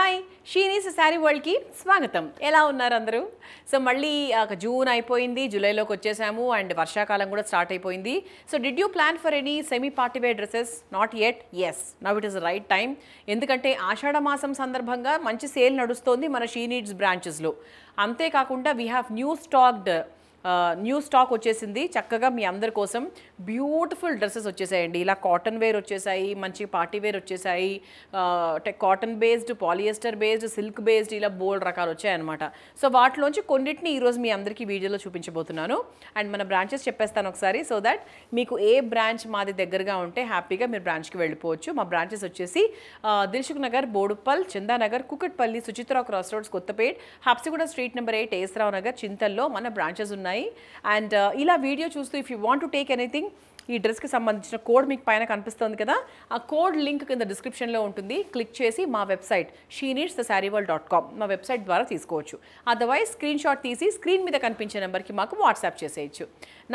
hi షీనీస్ sari వరల్డ్కి స్వాగతం ఎలా ఉన్నారు అందరూ సో మళ్ళీ జూన్ అయిపోయింది జూలైలోకి వచ్చేసాము అండ్ వర్షాకాలం కూడా స్టార్ట్ అయిపోయింది so did you plan for any semi party wear dresses not at as now it is right time ఎందుకంటే ఆషాఢ మాసం సందర్భంగా మంచి సేల్ నడుస్తోంది మన షీనీడ్స్ బ్రాంచెస్లో అంతేకాకుండా we have new stocked new stock వచ్చేసింది చక్కగా మీ అందరి కోసం బ్యూటిఫుల్ డ్రెస్సెస్ వచ్చేసాయండి ఇలా కాటన్ వేర్ వచ్చేసాయి మంచి పార్టీ వేర్ వచ్చేసాయి అంటే cotton based polyester based silk based ఇలా బోల్డ్ రకాలు వచ్చాయన్నమాట సో వాటిలోంచి కొన్నిటిని ఈరోజు మీ అందరికీ వీడియోలో చూపించబోతున్నాను అండ్ మన బ్రాంచెస్ చెప్పేస్తాను ఒకసారి సో దట్ మీకు ఏ బ్రాంచ్ మాది దగ్గరగా ఉంటే హ్యాపీగా మీరు బ్రాంచ్కి వెళ్ళిపోవచ్చు మా బ్రాంచెస్ వచ్చేసి Dilsukhnagar Boduppal Chandanagar Kukatpally Suchitra cross roads Kothapet Habsiguda street number eight AS Rao Nagar చింతల్లో మన బ్రాంచెస్ ఉన్నాయి అండ్ ఇలా వీడియో చూస్తూ if you want to take anything ఈ డ్రెస్కి సంబంధించిన కోడ్ మీకు పైన కనిపిస్తుంది కదా ఆ కోడ్ లింక్ కింద డిస్క్రిప్షన్లో ఉంటుంది క్లిక్ చేసి మా website She Needs the sari world dot com మా వెబ్సైట్ ద్వారా తీసుకోవచ్చు అదర్వైజ్ స్క్రీన్ షాట్ తీసి స్క్రీన్ మీద కనిపించే నెంబర్కి మాకు వాట్సాప్ చేసేయచ్చు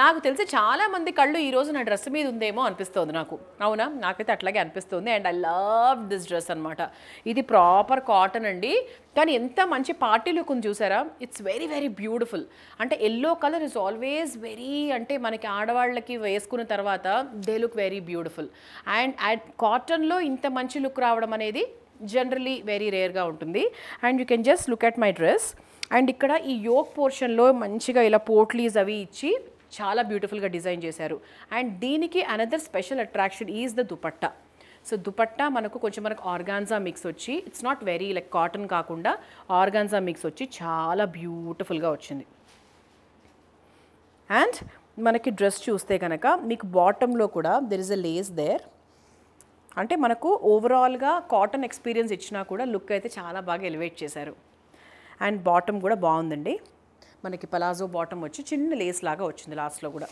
నాకు తెలిసి చాలామంది కళ్ళు ఈరోజు నా డ్రెస్ మీద ఉందేమో అనిపిస్తుంది నాకు అవునా నాకైతే అట్లాగే అనిపిస్తుంది and I love this dress అనమాట ఇది ప్రాపర్ కాటన్ అండి కానీ ఎంత మంచి పార్టీ లుక్ చూసారా ఇట్స్ వెరీ వెరీ బ్యూటిఫుల్ అంటే yellow colour is always very అంటే మనకి ఆడవాళ్ళకి వేసుకున్న తర్వాత తర్వాత they look very beautiful and at కాటన్లో ఇంత మంచి లుక్ రావడం అనేది జనరలీ వెరీ రేర్గా ఉంటుంది and you can just look at my dress and ఇక్కడ ఈ యోక్ పోర్షన్లో మంచిగా ఇలా పోట్లీస్ అవి ఇచ్చి చాలా బ్యూటిఫుల్గా డిజైన్ చేశారు అండ్ దీనికి another special attraction is the dupatta so dupatta మనకు కొంచెం మనకు ఆర్గాన్జా మిక్స్ వచ్చి it's not very like cotton కాకుండా ఆర్గాన్జా మిక్స్ వచ్చి చాలా బ్యూటిఫుల్గా వచ్చింది అండ్ మనకి డ్రెస్ చూస్తే కనుక మీకు బాటంలో కూడా there is a lace there అంటే మనకు ఓవరాల్గా కాటన్ ఎక్స్పీరియన్స్ ఇచ్చినా కూడా లుక్ అయితే చాలా బాగా ఎలివేట్ చేశారు అండ్ బాటమ్ కూడా బాగుందండి మనకి పలాజో బాటమ్ వచ్చి చిన్న లేస్ లాగా వచ్చింది లాస్ట్లో కూడా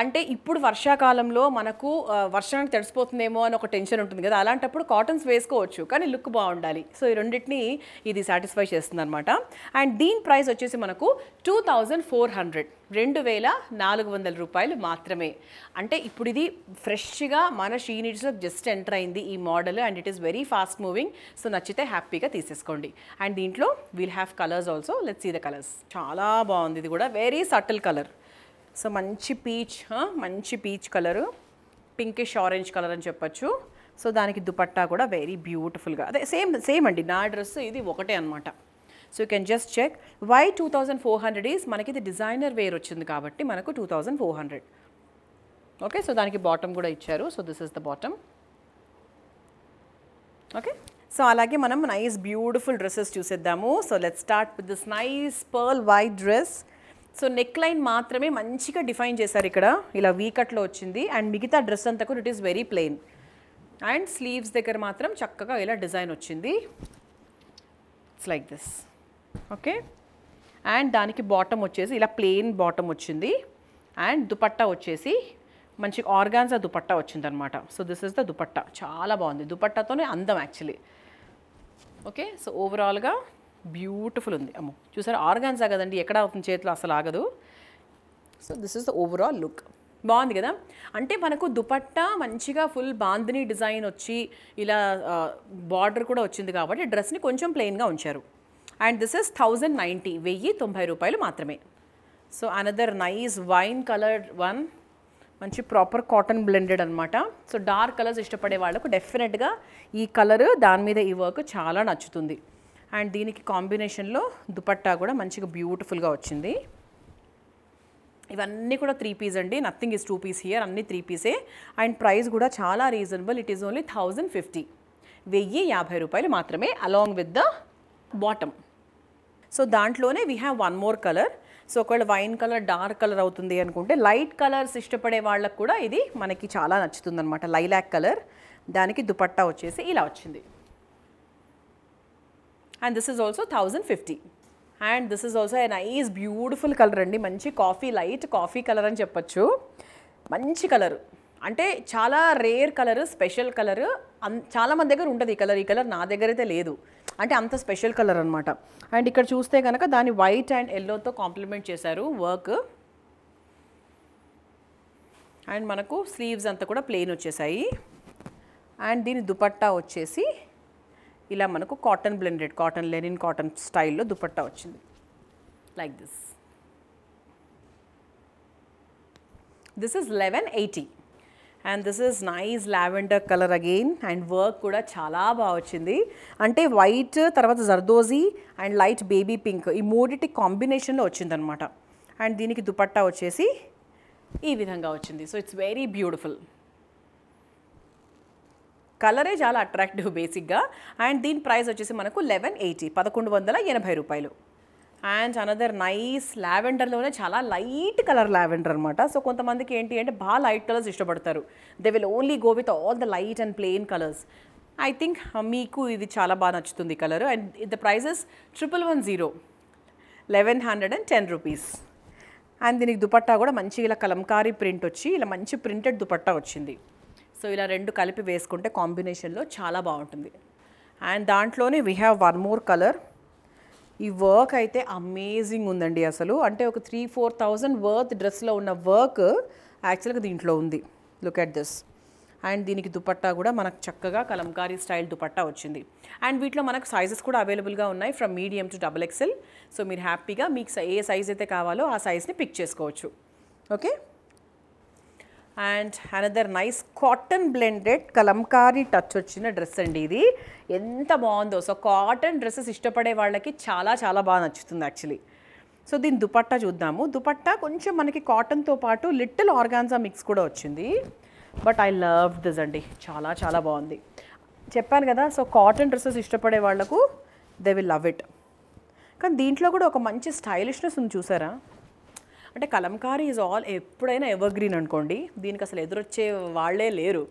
అంటే ఇప్పుడు వర్షాకాలంలో మనకు వర్షానికి తడిసిపోతుందేమో అని ఒక టెన్షన్ ఉంటుంది కదా అలాంటప్పుడు కాటన్స్ వేసుకోవచ్చు కానీ లుక్ బాగుండాలి సో ఈ రెండింటిని ఇది సాటిస్ఫై చేస్తుంది అనమాట అండ్ దీని ప్రైస్ వచ్చేసి మనకు టూ ఫోర్ హండ్రెడ్ రెండు వేల నాలుగు వందల రూపాయలు మాత్రమే అంటే ఇప్పుడు ఇది ఫ్రెష్గా మన షీనిట్స్లో జస్ట్ ఎంటర్ అయింది ఈ model and it is very fast moving so నచ్చితే హ్యాపీగా తీసేసుకోండి అండ్ దీంట్లో we'll have colours also let's see the colours చాలా బాగుంది ఇది కూడా వెరీ సటిల్ కలర్ సో మంచి పీచ్ మంచి peach colour pinkish orange colour అని చెప్పచ్చు సో దానికి దుపట్టా కూడా వెరీ బ్యూటిఫుల్గా అదే సేమ్ సేమ్ అండి నా డ్రెస్ ఇది ఒకటే అనమాట so you can just check why two thousand four hundred is మనకి ఇది డిజైనర్ వేర్ వచ్చింది కాబట్టి మనకు two thousand four hundred okay so దానికి బాటమ్ కూడా ఇచ్చారు so this is the bottom okay so అలాగే మనం నైస్ బ్యూటిఫుల్ డ్రెస్సెస్ చూసేద్దాము so let start with this nice pearl white dress so neckline మాత్రమే మంచిగా డిఫైన్ చేశారు ఇక్కడ ఇలా వీకట్లో వచ్చింది అండ్ మిగతా డ్రెస్ అంతా కూడా it is very plain and sleeves దగ్గర మాత్రం చక్కగా ఇలా డిజైన్ వచ్చింది it's like this okay and దానికి బాటమ్ వచ్చేసి ఇలా ప్లెయిన్ బాటమ్ వచ్చింది అండ్ దుపట్టా వచ్చేసి మంచి ఆర్గాన్సా దుపట్టా అనమాట so this is the dupatta చాలా బాగుంది దుపట్టాతోనే అందం యాక్చువల్లీ ఓకే సో ఓవరాల్గా బ్యూటిఫుల్ ఉంది అమ్మో చూసారు ఆర్గాన్సా కదండి ఎక్కడ అవుతుంది చేతిలో అసలు ఆగదు so this is the overall look బాగుంది కదా అంటే మనకు దుపట్టా మంచిగా ఫుల్ బాందిని డిజైన్ వచ్చి ఇలా బార్డర్ కూడా వచ్చింది కాబట్టి డ్రెస్ని కొంచెం ప్లెయిన్గా ఉంచారు and this is thousand ninety వెయ్యి తొంభై రూపాయలు మాత్రమే so another nice wine colour one మంచి ప్రాపర్ కాటన్ బ్లెండెడ్ అనమాట సో డార్క్ కలర్స్ ఇష్టపడే వాళ్ళకు డెఫినెట్గా ఈ కలరు దాని మీద ఈ వర్క్ చాలా నచ్చుతుంది అండ్ దీనికి కాంబినేషన్లో దుపట్టా కూడా మంచిగా బ్యూటిఫుల్గా వచ్చింది ఇవన్నీ కూడా త్రీ పీస్ అండి nothing is two piece here అన్ని త్రీ పీసే అండ్ ప్రైస్ కూడా చాలా reasonable it is only thousand fifty వెయ్యి యాభై రూపాయలు మాత్రమే along with the bottom so దాంట్లోనే we have one more colour so ఒకవేళ వైన్ కలర్ డార్క్ కలర్ అవుతుంది అనుకుంటే లైట్ కలర్స్ ఇష్టపడే వాళ్ళకు కూడా ఇది మనకి చాలా అనమాట లైలాక్ కలర్ దానికి దుపట్టా వచ్చేసి ఇలా వచ్చింది and this is also thousand fifty and this is also a nice beautiful colour అండి మంచి కాఫీ లైట్ కాఫీ కలర్ అని చెప్పచ్చు మంచి కలర్ అంటే చాలా రేర్ కలర్ స్పెషల్ కలర్ చాలా మంది దగ్గర ఉంటుంది ఈ కలర్ ఈ కలర్ నా దగ్గర అయితే లేదు అంటే అంత స్పెషల్ కలర్ అనమాట అండ్ ఇక్కడ చూస్తే కనుక దాని వైట్ అండ్ ఎల్లోతో కాంప్లిమెంట్ చేశారు వర్క్ అండ్ మనకు స్లీవ్స్ అంతా కూడా ప్లెయిన్ వచ్చేసాయి అండ్ దీని దుపట్టా వచ్చేసి ఇలా మనకు cotton blended cotton linen cotton స్టైల్లో దుపట్టా వచ్చింది like this this is eleven eighty and this is nice lavender colour again and work కూడా చాలా బాగా వచ్చింది అంటే వైట్ తర్వాత zardozi and light baby pink ఈ మూడిటి కాంబినేషన్లో వచ్చిందనమాట అండ్ దీనికి దుపట్టా వచ్చేసి ఈ విధంగా వచ్చింది సో ఇట్స్ వెరీ బ్యూటిఫుల్ కలరే చాలా అట్రాక్టివ్ బేసిక్గా అండ్ దీని ప్రైస్ వచ్చేసి మనకు లెవెన్ ఎయిటీ పదకొండు వందల ఎనభై రూపాయలు అండ్ అనదర్ నైస్ లావెండర్లోనే చాలా లైట్ కలర్ లావెండర్ అనమాట సో కొంతమందికి ఏంటి అంటే బాగా లైట్ కలర్స్ ఇష్టపడతారు they will only go with all the light and plain colours I think మీకు ఇది చాలా బాగా నచ్చుతుంది colour and the prices triple one zero eleven hundred and ten rupees and దీనికి దుపట్టా కూడా మంచి ఇలా కలంకారీ ప్రింట్ వచ్చి ఇలా మంచి ప్రింటెడ్ దుపట్టా వచ్చింది సో ఇలా రెండు కలిపి వేసుకుంటే కాంబినేషన్లో చాలా బాగుంటుంది అండ్ దాంట్లోనే we have one more colour ఈ వర్క్ అయితే అమేజింగ్ ఉందండి అసలు అంటే ఒక త్రీ ఫోర్ థౌజండ్ వర్త్ డ్రెస్లో ఉన్న వర్క్ యాక్చువల్గా దీంట్లో ఉంది లుక్ అట్ దిస్ అండ్ దీనికి దుపట్టా కూడా మనకు చక్కగా కలంకారీ స్టైల్ దుపట్టా వచ్చింది అండ్ వీటిలో మనకు సైజెస్ కూడా అవైలబుల్గా ఉన్నాయి from medium to double XL so మీరు హ్యాపీగా మీకు ఏ సైజ్ అయితే కావాలో ఆ సైజ్ని పిక్ చేసుకోవచ్చు okay and another nice cotton blended Kalamkari touch వచ్చిన డ్రెస్ అండి ఇది ఎంత బాగుందో సో కాటన్ డ్రెస్సెస్ ఇష్టపడే వాళ్ళకి చాలా చాలా బాగా నచ్చుతుంది యాక్చువల్లీ సో దీని దుపట్టా చూద్దాము దుపట్టా కొంచెం మనకి కాటన్తో పాటు లిటిల్ ఆర్గాన్జా మిక్స్ కూడా వచ్చింది బట్ ఐ లవ్ దిస్ అండి చాలా చాలా బాగుంది చెప్పాను కదా సో కాటన్ డ్రెస్సెస్ ఇష్టపడే వాళ్లకు దే విల్ లవ్ ఇట్ కానీ దీంట్లో కూడా ఒక మంచి స్టైలిష్నెస్ ఉంది చూసారా అంటే కలంకారీ ఈజ్ ఆల్ ఎప్పుడైనా ఎవర్ గ్రీన్ అనుకోండి దీనికి అసలు ఎదురొచ్చే వాళ్ళే లేరు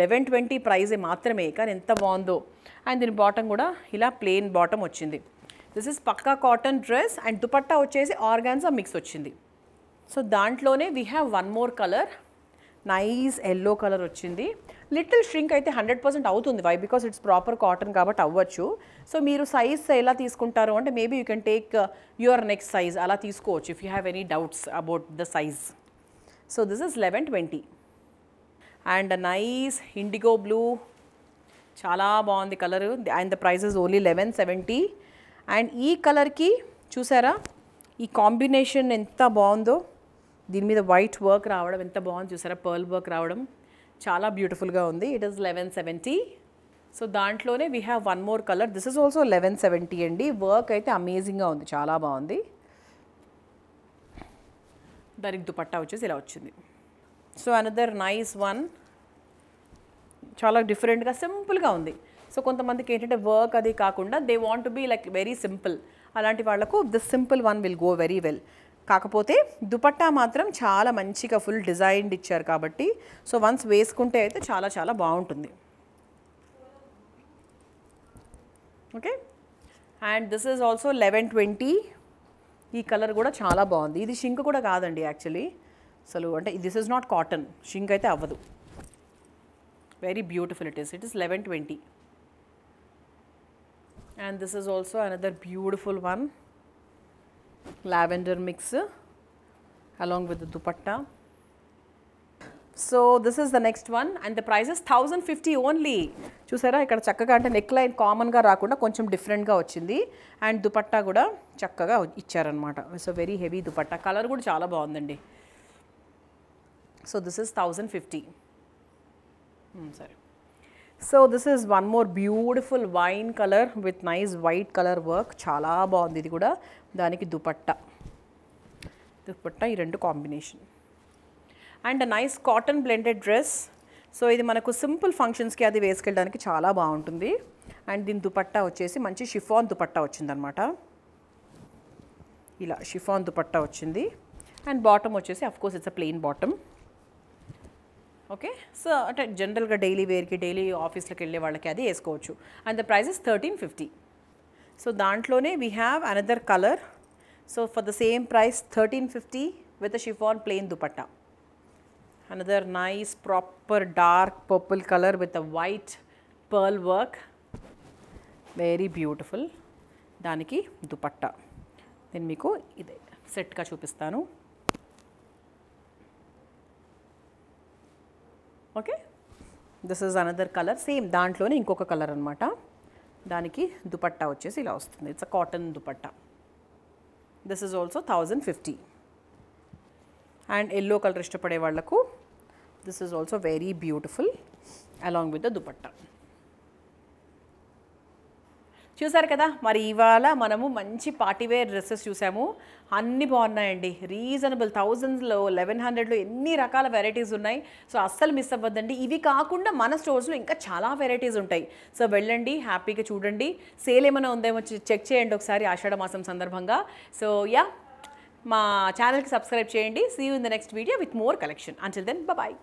లెవెన్ ట్వంటీ ప్రైజ్ మాత్రమే కానీ ఎంత బాగుందో అండ్ దీని బాటం కూడా ఇలా ప్లెయిన్ బాటం వచ్చింది దిస్ ఇస్ పక్కా కాటన్ డ్రెస్ అండ్ దుపట్టా వచ్చేసి ఆర్గాన్సా మిక్స్ వచ్చింది సో దాంట్లోనే we have one more colour nice yellow colour వచ్చింది లిటిల్ ష్రింక్ అయితే హండ్రెడ్ పర్సెంట్ అవుతుంది why because it's proper cotton కాబట్టి అవ్వచ్చు సో మీరు సైజ్ ఎలా తీసుకుంటారు అంటే maybe you can take your next size అలా తీసుకోవచ్చు if you have any doubts about the size so this is eleven twenty and nice indigo blue చాలా బాగుంది colour and the price is only eleven seventy and ఈ కలర్కి చూసారా ఈ combination ఎంత బాగుందో దీని మీద వైట్ వర్క్ రావడం ఎంత బాగుంది చూసారా పర్ల్ వర్క్ రావడం చాలా బ్యూటిఫుల్గా ఉంది it is eleven seventy so దాంట్లోనే we have one more colour this is also eleven seventy అండి వర్క్ అయితే అమేజింగ్గా ఉంది చాలా బాగుంది దానికి దుపట్టా వచ్చేసి ఇలా వచ్చింది సో అనదర్ నైస్ వన్ చాలా డిఫరెంట్గా సింపుల్గా ఉంది సో కొంతమందికి ఏంటంటే వర్క్ అది కాకుండా they want be like very simple అలాంటి వాళ్లకు this simple one will go very well కాకపోతే దుపట్టా మాత్రం చాలా మంచిగా ఫుల్ డిజైన్డ్ ఇచ్చారు కాబట్టి సో వన్స్ వేసుకుంటే అయితే చాలా చాలా బాగుంటుంది okay and this is also eleven twenty ఈ కలర్ కూడా చాలా బాగుంది ఇది షింక్ కూడా కాదండి యాక్చువల్లీ అసలు అంటే this is not cotton shrink అయితే అవ్వదు very beautiful it is it is eleven twenty and this is also another beautiful one lavender mix along with dupatta so So this the next one and the the price fifty only చూసారా ఇక్కడ చక్కగా అంటే neck line కామన్గా రాకుండా కొంచెం డిఫరెంట్గా వచ్చింది and dupatta కూడా చక్కగా ఇచ్చారనమాట so very heavy dupatta colour కూడా చాలా బాగుందండి so this is thousand fifty సరే so this is one more beautiful wine colour with nice white colour work చాలా బాగుంది ఇది కూడా దానికి దుపట్ట దుపట్ట ఈ రెండు combination and nice cotton blended dress so ఇది మనకు సింపుల్ ఫంక్షన్స్కి అది వేసుకెళ్ళడానికి చాలా బాగుంటుంది అండ్ దీని దుపట్టా వచ్చేసి మంచి షిఫాన్ దుపట్ట వచ్చిందనమాట ఇలా షిఫాన్ దుపట్టా వచ్చింది అండ్ బాటమ్ వచ్చేసి of course it's a plain bottom okay so అంటే జనరల్గా డైలీ వేర్కి డైలీ ఆఫీస్లోకి వెళ్ళే వాళ్ళకి అది వేసుకోవచ్చు and the prices thirteen fifty so దాంట్లోనే we have another colour so for the same price thirteen fifty with chiffon plain dupatta another nice proper dark purple colour with a white pearl work very beautiful దానికి దుపట్టా నేను మీకు ఇదే సెట్గా చూపిస్తాను okay this is another colour same దాంట్లోనే ఇంకొక colour అనమాట దానికి దుపట్టా వచ్చేసి ఇలా వస్తుంది it's a cotton dupatta this is also thousand fifty and yellow colour ఇష్టపడే వాళ్లకు this is also very beautiful along with the dupatta చూసారు కదా మరి ఇవాళ మనము మంచి పార్టీవేర్ డ్రెస్సెస్ చూసాము అన్నీ బాగున్నాయండి రీజనబుల్ థౌజండ్స్లో లెవెన్ హండ్రెడ్లో ఎన్ని రకాల వెరైటీస్ ఉన్నాయి సో అస్సలు మిస్ అవ్వద్దండి ఇవి కాకుండా మన స్టోర్స్లో ఇంకా చాలా వెరైటీస్ ఉంటాయి సో వెళ్ళండి హ్యాపీగా చూడండి సేల్ ఏమైనా ఉందేమో చెక్ చేయండి ఒకసారి ఆషాఢ మాసం సందర్భంగా సో యా మా ఛానల్కి సబ్స్క్రైబ్ చేయండి see you in the next video with more collection until then bye